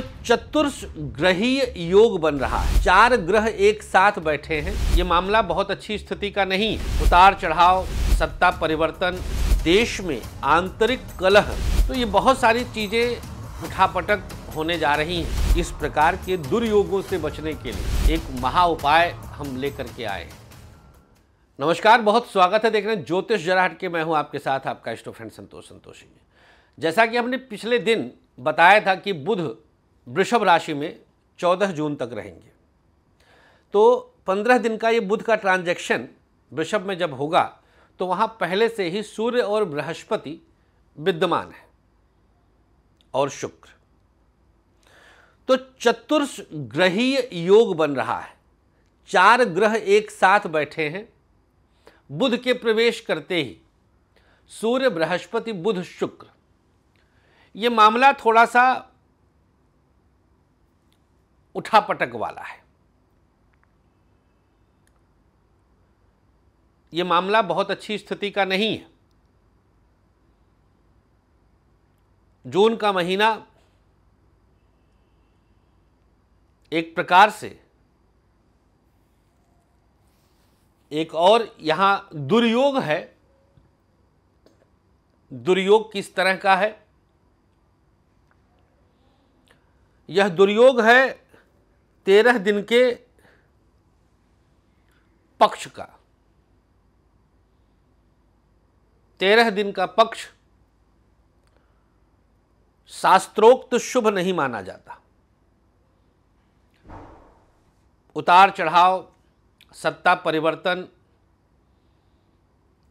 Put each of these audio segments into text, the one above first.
तो ग्रही योग बन रहा है चार ग्रह एक साथ बैठे हैं ये मामला बहुत अच्छी स्थिति का नहीं उतार चढ़ाव सत्ता परिवर्तन देश में आंतरिक कलह तो ये बहुत सारी चीजें उठापटक होने जा रही हैं इस प्रकार के दुर्योगों से बचने के लिए एक महा उपाय हम लेकर के आए नमस्कार बहुत स्वागत है देख रहे हैं ज्योतिष जराहट के मैं हूं आपके साथ आपका इष्टो फ्रेंड संतोष संतोषी जैसा कि हमने पिछले दिन बताया था कि बुध वृषभ राशि में 14 जून तक रहेंगे तो 15 दिन का ये बुध का ट्रांजेक्शन वृषभ में जब होगा तो वहाँ पहले से ही सूर्य और बृहस्पति विद्यमान है और शुक्र तो ग्रही योग बन रहा है चार ग्रह एक साथ बैठे हैं बुध के प्रवेश करते ही सूर्य बृहस्पति बुध शुक्र ये मामला थोड़ा सा उठापटक वाला है यह मामला बहुत अच्छी स्थिति का नहीं है जून का महीना एक प्रकार से एक और यहां दुर्योग है दुर्योग किस तरह का है यह दुर्योग है तेरह दिन के पक्ष का तेरह दिन का पक्ष शास्त्रोक्त शुभ नहीं माना जाता उतार चढ़ाव सत्ता परिवर्तन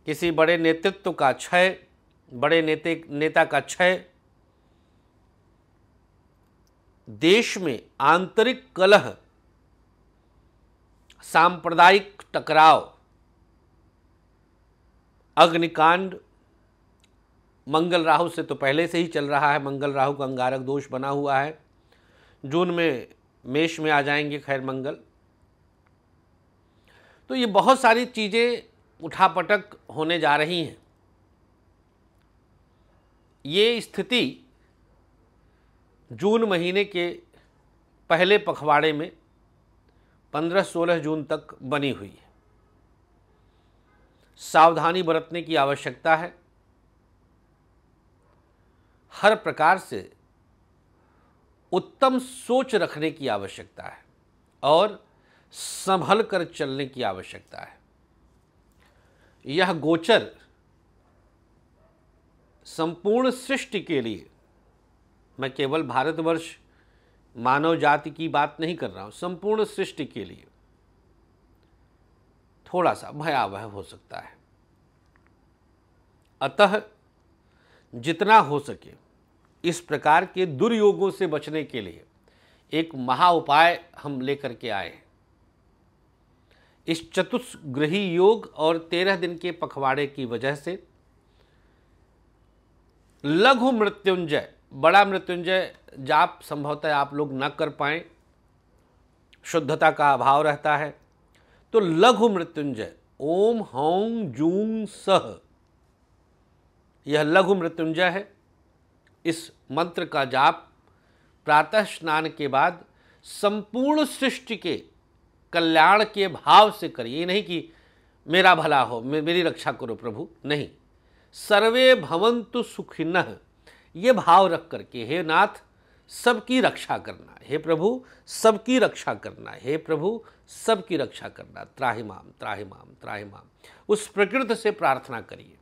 किसी बड़े नेतृत्व का क्षय बड़े नेते नेता का क्षय देश में आंतरिक कलह सांप्रदायिक टकराव अग्निकांड मंगल राहु से तो पहले से ही चल रहा है मंगल राहु का अंगारक दोष बना हुआ है जून में मेष में आ जाएंगे खैर मंगल तो ये बहुत सारी चीज़ें उठापटक होने जा रही हैं ये स्थिति जून महीने के पहले पखवाड़े में 15-16 जून तक बनी हुई है सावधानी बरतने की आवश्यकता है हर प्रकार से उत्तम सोच रखने की आवश्यकता है और संभल कर चलने की आवश्यकता है यह गोचर संपूर्ण सृष्टि के लिए मैं केवल भारतवर्ष मानव जाति की बात नहीं कर रहा हूं संपूर्ण सृष्टि के लिए थोड़ा सा भयावह हो सकता है अतः जितना हो सके इस प्रकार के दुर्योगों से बचने के लिए एक महा उपाय हम लेकर के आए हैं इस चतुष्ग्रही योग और तेरह दिन के पखवाड़े की वजह से लघु मृत्युंजय बड़ा मृत्युंजय जाप संभवतः आप लोग न कर पाए शुद्धता का अभाव रहता है तो लघु मृत्युंजय ओम हौं जूं सह यह लघु मृत्युंजय है इस मंत्र का जाप प्रातः स्नान के बाद संपूर्ण सृष्टि के कल्याण के भाव से करिए नहीं कि मेरा भला हो मेरी रक्षा करो प्रभु नहीं सर्वे भवंतु सुखिनः ये भाव रख करके हे नाथ सबकी रक्षा करना हे प्रभु सबकी रक्षा करना हे प्रभु सबकी रक्षा करना त्राहिमाम त्राहिमाम त्राहिमाम उस प्रकृत से प्रार्थना करिए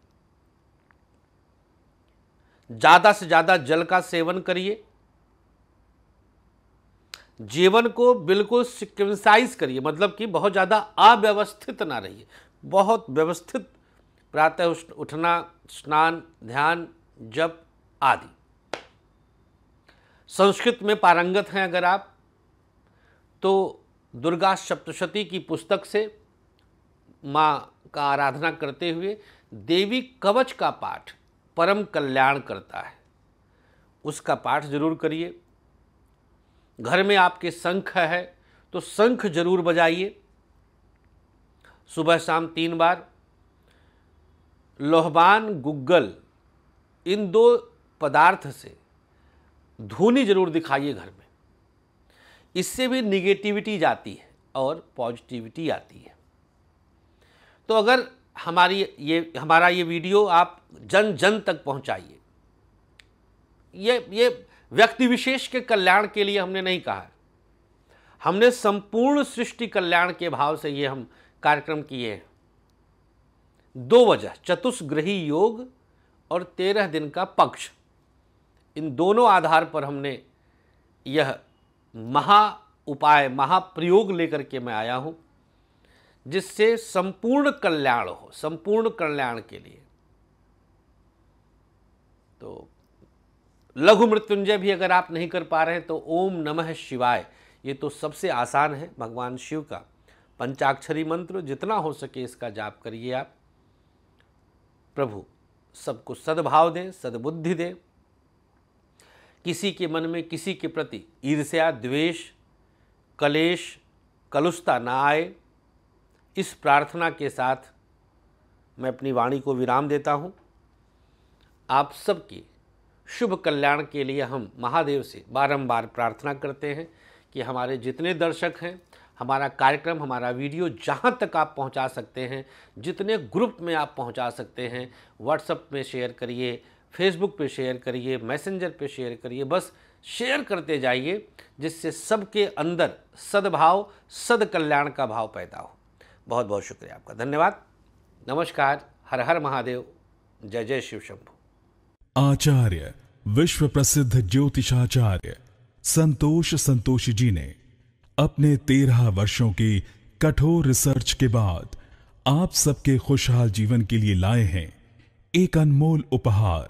ज़्यादा से ज़्यादा जल का सेवन करिए जीवन को बिल्कुल सिक्वेंसाइज करिए मतलब कि बहुत ज़्यादा अव्यवस्थित ना रहिए बहुत व्यवस्थित प्रातः उठना स्नान ध्यान जप आदि संस्कृत में पारंगत हैं अगर आप तो दुर्गा सप्तशती की पुस्तक से माँ का आराधना करते हुए देवी कवच का पाठ परम कल्याण करता है उसका पाठ जरूर करिए घर में आपके शंख है तो शंख जरूर बजाइए सुबह शाम तीन बार लोहबान गुग्गल इन दो पदार्थ से धूनी जरूर दिखाइए घर में इससे भी निगेटिविटी जाती है और पॉजिटिविटी आती है तो अगर हमारी ये हमारा ये वीडियो आप जन जन तक पहुंचाइए ये ये व्यक्ति विशेष के कल्याण के लिए हमने नहीं कहा हमने संपूर्ण सृष्टि कल्याण के भाव से ये हम कार्यक्रम किए हैं दो वजह चतुष्ग्रही योग और तेरह दिन का पक्ष इन दोनों आधार पर हमने यह महा उपाय महाप्रयोग लेकर के मैं आया हूँ जिससे संपूर्ण कल्याण हो संपूर्ण कल्याण के लिए तो लघु मृत्युंजय भी अगर आप नहीं कर पा रहे हैं तो ओम नमः शिवाय ये तो सबसे आसान है भगवान शिव का पंचाक्षरी मंत्र जितना हो सके इसका जाप करिए आप प्रभु सबको सद्भाव दें सद्बुद्धि दें किसी के मन में किसी के प्रति ईर्ष्या द्वेष कलेश कलुषता ना आए इस प्रार्थना के साथ मैं अपनी वाणी को विराम देता हूँ आप सबके शुभ कल्याण के लिए हम महादेव से बारंबार प्रार्थना करते हैं कि हमारे जितने दर्शक हैं हमारा कार्यक्रम हमारा वीडियो जहाँ तक आप पहुँचा सकते हैं जितने ग्रुप में आप पहुँचा सकते हैं व्हाट्सएप में शेयर करिए फेसबुक पे शेयर करिए मैसेंजर पे शेयर करिए बस शेयर करते जाइए जिससे सबके अंदर सद्भाव सदकल्याण का भाव पैदा हो बहुत बहुत शुक्रिया आपका धन्यवाद नमस्कार हर हर महादेव जय जय शिव शंभु आचार्य विश्व प्रसिद्ध ज्योतिषाचार्य संतोष संतोष जी ने अपने तेरह वर्षों की कठोर रिसर्च के बाद आप सबके खुशहाल जीवन के लिए लाए हैं एक अनमोल उपहार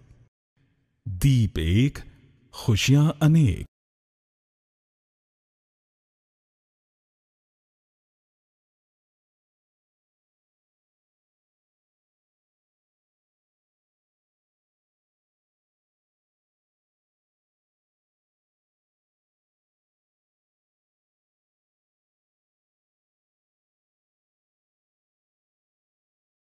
दीप एक खुशियां अनेक